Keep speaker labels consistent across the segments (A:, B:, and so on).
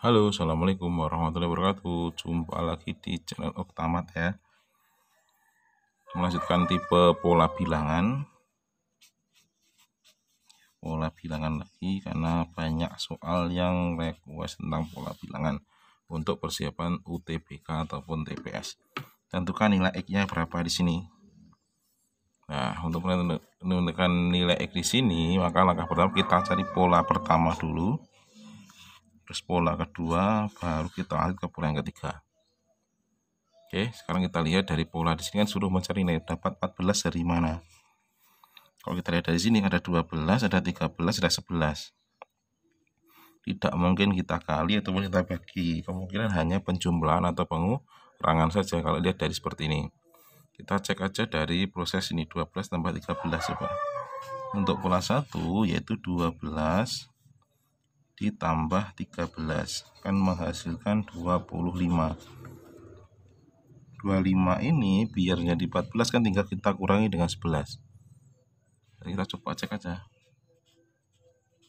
A: Halo, Assalamualaikum warahmatullahi wabarakatuh Jumpa lagi di channel Oktamat ya Melanjutkan tipe pola bilangan Pola bilangan lagi Karena banyak soal yang request tentang pola bilangan Untuk persiapan UTBK ataupun TPS Tentukan nilai X-nya berapa di sini Nah, untuk menentukan nilai X di sini, maka langkah pertama kita cari pola pertama dulu terus pola kedua baru kita lanjut ke pola yang ketiga Oke sekarang kita lihat dari pola di sini kan suruh mencari nilai dapat 14 dari mana kalau kita lihat dari sini ada 12 ada 13 ada 11 tidak mungkin kita kali atau kita bagi kemungkinan hanya penjumlahan atau pengurangan saja kalau lihat dari seperti ini kita cek aja dari proses ini 12 tambah 13 coba untuk pola satu yaitu 12 ditambah 13 akan menghasilkan 25 25 ini biar jadi 14 kan tinggal kita kurangi dengan 11 kita coba cek aja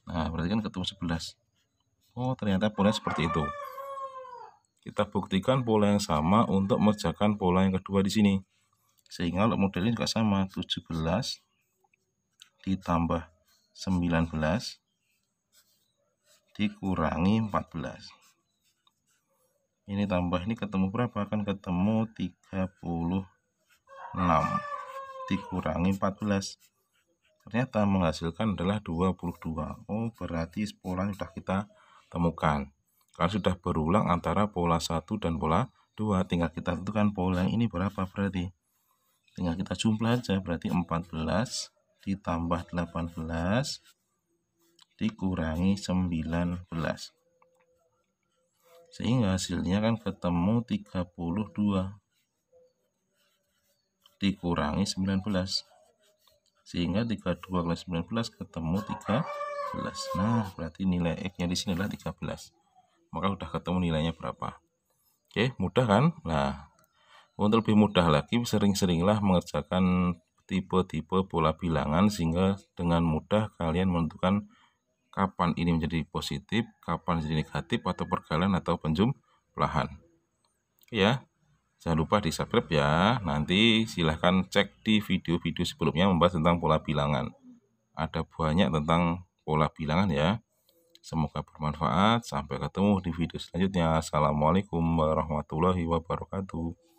A: nah berarti kan ketemu 11 oh ternyata pola seperti itu kita buktikan pola yang sama untuk mengerjakan pola yang kedua di sini sehingga untuk modelnya juga sama 17 ditambah 19 dikurangi 14 ini tambah ini ketemu berapa akan ketemu 36 dikurangi 14 ternyata menghasilkan adalah 22 Oh berarti pola sudah kita temukan kalau sudah berulang antara pola 1 dan pola 2 tinggal kita tentukan pola ini berapa berarti tinggal kita jumlah aja berarti 14 ditambah 18 dikurangi 19 sehingga hasilnya kan ketemu 32 dikurangi 19 sehingga 32 kali 19 ketemu 13 nah berarti nilai X nya di adalah 13 maka sudah ketemu nilainya berapa oke mudah kan nah untuk lebih mudah lagi sering-seringlah mengerjakan tipe-tipe pola bilangan sehingga dengan mudah kalian menentukan kapan ini menjadi positif, kapan menjadi negatif, atau perkalian atau penjumlahan. Ya, jangan lupa di subscribe ya. Nanti silahkan cek di video-video sebelumnya membahas tentang pola bilangan. Ada banyak tentang pola bilangan ya. Semoga bermanfaat. Sampai ketemu di video selanjutnya. Assalamualaikum warahmatullahi wabarakatuh.